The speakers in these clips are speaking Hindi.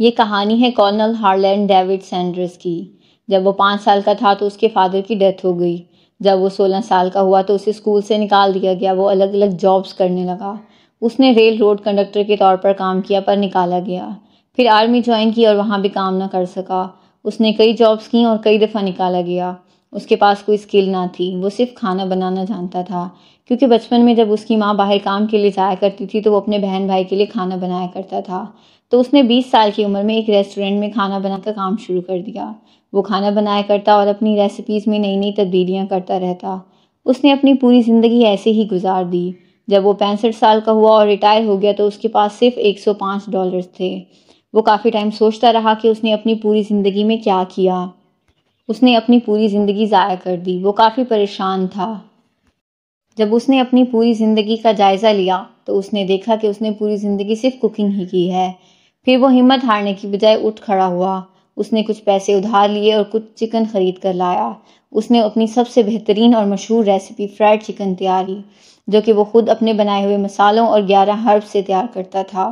ये कहानी है कॉर्नल हार्लैंड डेविड सैंडर्स की जब वो पाँच साल का था तो उसके फादर की डेथ हो गई जब वो सोलह साल का हुआ तो उसे स्कूल से निकाल दिया गया वो अलग अलग जॉब्स करने लगा उसने रेल रोड कंडक्टर के तौर पर काम किया पर निकाला गया फिर आर्मी ज्वाइन की और वहाँ भी काम ना कर सका उसने कई जॉब्स की और कई दफ़ा निकाला गया उसके पास कोई स्किल ना थी वो सिर्फ खाना बनाना जानता था क्योंकि बचपन में जब उसकी माँ बाहर काम के लिए जाया करती थी तो वो अपने बहन भाई के लिए खाना बनाया करता था तो उसने 20 साल की उम्र में एक रेस्टोरेंट में खाना बनाकर का काम शुरू कर दिया वो खाना बनाया करता और अपनी रेसिपीज़ में नई नई तब्दीलियाँ करता रहता उसने अपनी पूरी ज़िंदगी ऐसे ही गुजार दी जब वो पैंसठ साल का हुआ और रिटायर हो गया तो उसके पास सिर्फ 105 डॉलर्स थे वो काफ़ी टाइम सोचता रहा कि उसने अपनी पूरी ज़िंदगी में क्या किया उसने अपनी पूरी ज़िंदगी ज़ाया कर दी वो काफ़ी परेशान था जब उसने अपनी पूरी ज़िंदगी का जायज़ा लिया तो उसने देखा कि उसने पूरी ज़िंदगी सिर्फ कुकिंग ही की है फिर वो हिम्मत हारने की बजाय उठ खड़ा हुआ उसने कुछ पैसे उधार लिए और कुछ चिकन खरीद कर लाया उसने अपनी सबसे बेहतरीन और मशहूर रेसिपी फ्राइड चिकन तैयार की जो कि वो खुद अपने बनाए हुए मसालों और ग्यारह हर्ब से तैयार करता था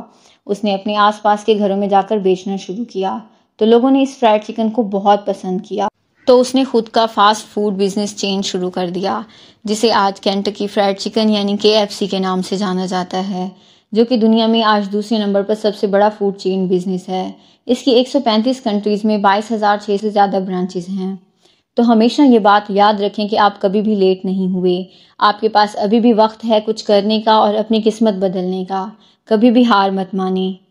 उसने अपने आसपास के घरों में जाकर बेचना शुरू किया तो लोगों ने इस फ्राइड चिकन को बहुत पसंद किया तो उसने खुद का फास्ट फूड बिजनेस चेन शुरू कर दिया जिसे आज कैंट की फ्राइड चिकन यानी के के नाम से जाना जाता है जो कि दुनिया में आज दूसरे नंबर पर सबसे बड़ा फूड चेन बिजनेस है इसकी 135 कंट्रीज़ में बाईस हज़ार छः से ज़्यादा ब्रांचेज हैं तो हमेशा ये बात याद रखें कि आप कभी भी लेट नहीं हुए आपके पास अभी भी वक्त है कुछ करने का और अपनी किस्मत बदलने का कभी भी हार मत माने